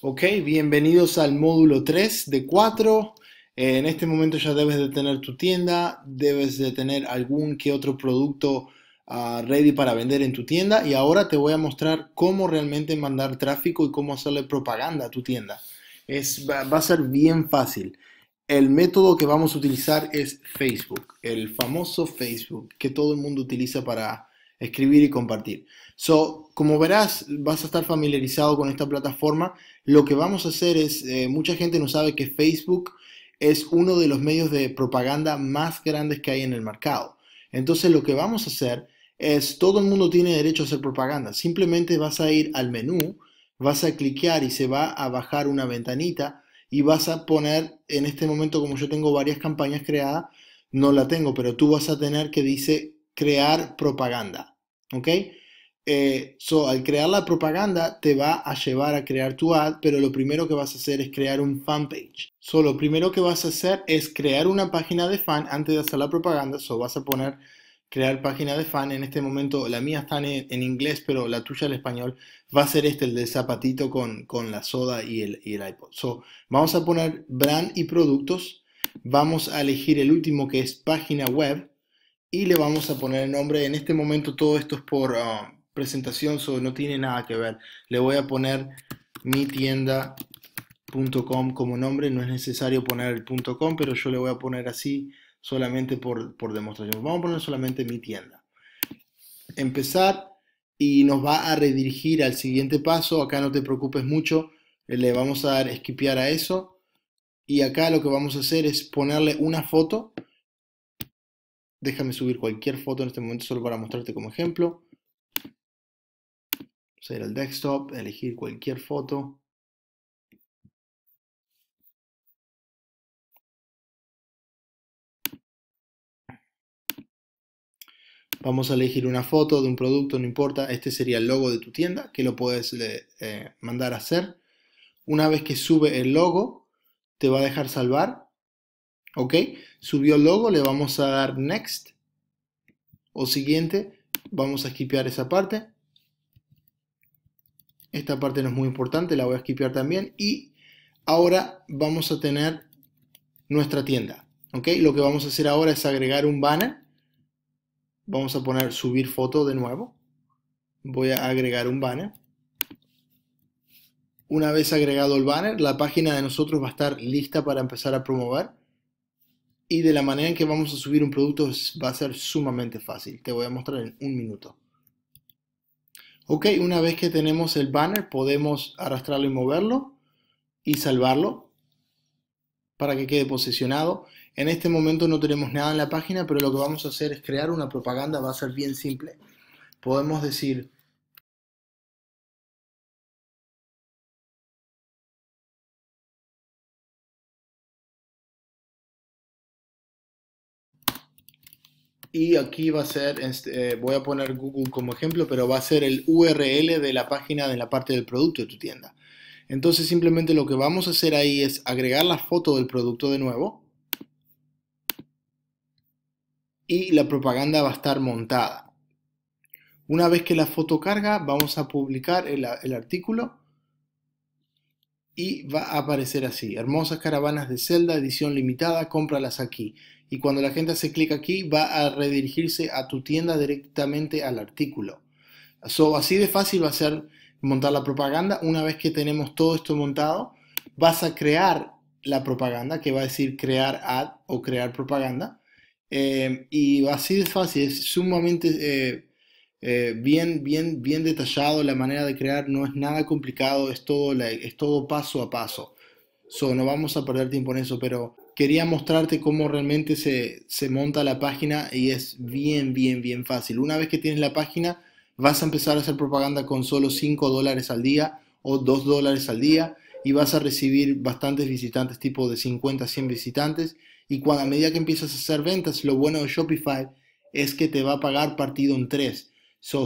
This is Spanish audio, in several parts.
Ok, bienvenidos al módulo 3 de 4. Eh, en este momento ya debes de tener tu tienda, debes de tener algún que otro producto ah, ready para vender en tu tienda y ahora te voy a mostrar cómo realmente mandar tráfico y cómo hacerle propaganda a tu tienda. Es, va a ser bien fácil. El método que vamos a utilizar es Facebook, el famoso Facebook que todo el mundo utiliza para escribir y compartir. So, como verás, vas a estar familiarizado con esta plataforma. Lo que vamos a hacer es, eh, mucha gente no sabe que Facebook es uno de los medios de propaganda más grandes que hay en el mercado. Entonces, lo que vamos a hacer es, todo el mundo tiene derecho a hacer propaganda. Simplemente vas a ir al menú, vas a cliquear y se va a bajar una ventanita y vas a poner, en este momento como yo tengo varias campañas creadas, no la tengo, pero tú vas a tener que dice crear propaganda, ¿ok? Eh, so, al crear la propaganda te va a llevar a crear tu ad, pero lo primero que vas a hacer es crear un fanpage. So, lo primero que vas a hacer es crear una página de fan antes de hacer la propaganda. So, vas a poner crear página de fan. En este momento la mía está en, inglés, pero la tuya en español va a ser este, el del zapatito con, la soda y el, y el iPod. So, vamos a poner brand y productos. Vamos a elegir el último que es página web y le vamos a poner el nombre. En este momento todo esto es por ah, presentación, no tiene nada que ver. Le voy a poner mi tienda.com como nombre, no es necesario poner el .com, pero yo le voy a poner así solamente por, por demostración. Vamos a poner solamente mi tienda. Empezar y nos va a redirigir al siguiente paso. Acá no te preocupes mucho, le vamos a dar esquipear a eso. Y acá lo que vamos a hacer es ponerle una foto Déjame subir cualquier foto en este momento solo para mostrarte como ejemplo. Ser el desktop, elegir cualquier foto. Vamos a elegir una foto de un producto, no importa. Este sería el logo de tu tienda, que lo puedes eh, eh, mandar a hacer. Una vez que sube el logo, te va a dejar salvar ¿Ok? Subió el logo, le vamos a dar Next o Siguiente. Vamos a esquipear esa parte. Esta parte no es muy importante, la voy a esquipear también. Y ahora vamos a tener nuestra tienda. ¿Ok? Lo que vamos a hacer ahora es agregar un banner. Vamos a poner subir foto de nuevo. Voy a agregar un banner. Una vez agregado el banner, la página de nosotros va a estar lista para empezar a promover y de la manera en que vamos a subir un producto va a ser sumamente fácil. Te voy a mostrar en un minuto. Ok, una vez que tenemos el banner podemos arrastrarlo y moverlo y salvarlo para que quede posicionado. En este momento no tenemos nada en la página, pero lo que vamos a hacer es crear una propaganda, va a ser bien simple. Podemos decir y aquí va a ser, este, eh, voy a poner Google como ejemplo, pero va a ser el URL de la página de la parte del producto de tu tienda. Entonces simplemente lo que vamos a hacer ahí es agregar la foto del producto de nuevo y la propaganda va a estar montada. Una vez que la foto carga, vamos a publicar el artículo y va a aparecer así. Hermosas caravanas de Zelda, edición limitada, cómpralas aquí. Y cuando la gente hace clic aquí, va a redirigirse a tu tienda directamente al artículo. así de fácil va a ser montar la propaganda. Una vez que tenemos todo esto montado, vas a crear la propaganda, que va a decir crear ad o crear propaganda. Eh, y así de fácil, es sumamente eh, eh, bien, bien, bien detallado la manera de crear, no es nada complicado, es todo, es todo paso a paso. no vamos a perder tiempo en eso, pero quería mostrarte cómo realmente se, se monta la página y es bien, bien, bien fácil. Una vez que tienes la página, vas a empezar a hacer propaganda con solo 5 dólares al día o 2 dólares al día y vas a recibir bastantes visitantes, tipo de 50 a 100 visitantes. Y cuando a medida que empiezas a hacer ventas, lo bueno de Shopify es que te va a pagar partido en 3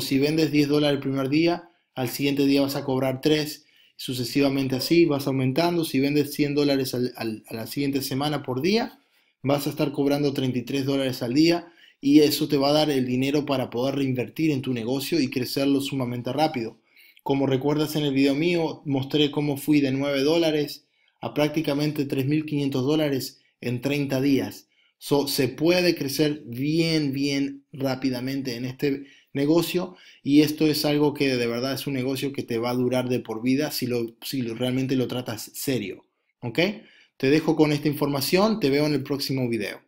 si vendes 10 dólares el primer día, al siguiente día vas a cobrar 3, sucesivamente así, vas aumentando. Si vendes 100 dólares a la siguiente semana por día, vas a estar cobrando 33 dólares al día y eso te va a dar el dinero para poder reinvertir en tu negocio y crecerlo sumamente rápido. Como recuerdas en el video mío, mostré cómo fui de 9 dólares a prácticamente 3.500 dólares en 30 días. So, se puede crecer bien, bien rápidamente en este negocio y esto es algo que de verdad es un negocio que te va a durar de por vida si, lo, si realmente lo tratas serio. ¿Ok? Te dejo con esta información, te veo en el próximo video.